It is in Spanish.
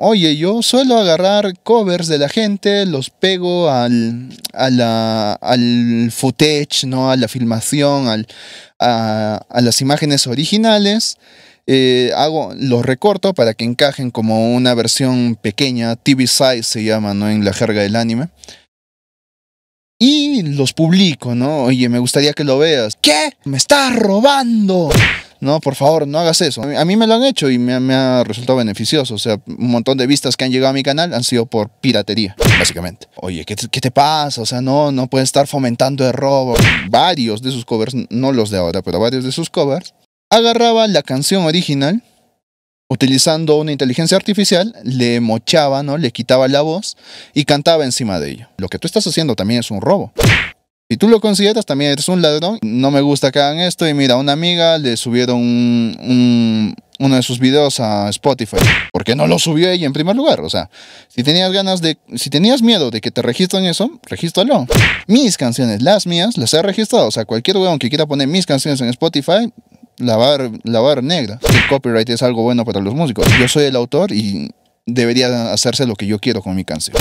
Oye, yo suelo agarrar covers de la gente, los pego al, footage, ¿no? a la filmación, a, las imágenes originales. Eh, hago, los recorto para que encajen como una versión pequeña, TV size se llama, ¿no? En la jerga del anime. Y los publico, ¿no? Oye, me gustaría que lo veas. ¿Qué? ¡Me estás robando! No, por favor, no hagas eso. A mí me lo han hecho y me, ha resultado beneficioso. O sea, un montón de vistas que han llegado a mi canal han sido por piratería, básicamente. Oye, ¿qué te, pasa? O sea, no, no puedes estar fomentando el robo. Varios de sus covers, no los de ahora, pero varios de sus covers, Agarraba la canción original utilizando una inteligencia artificial, le mochaba, ¿no? Le quitaba la voz y cantaba encima de ello. Lo que tú estás haciendo también es un robo. Si tú lo consideras, también eres un ladrón. No me gusta que hagan esto. Y mira, una amiga le subieron uno de sus videos a Spotify. ¿Por qué no lo subió ella en primer lugar? O sea, si tenías ganas de. Si tenías miedo de que te registren eso, regístralo. Mis canciones, las mías, las he registrado. O sea, cualquier weón que quiera poner mis canciones en Spotify, la va a lavar negra. El copyright es algo bueno para los músicos. Yo soy el autor y debería hacerse lo que yo quiero con mi canción.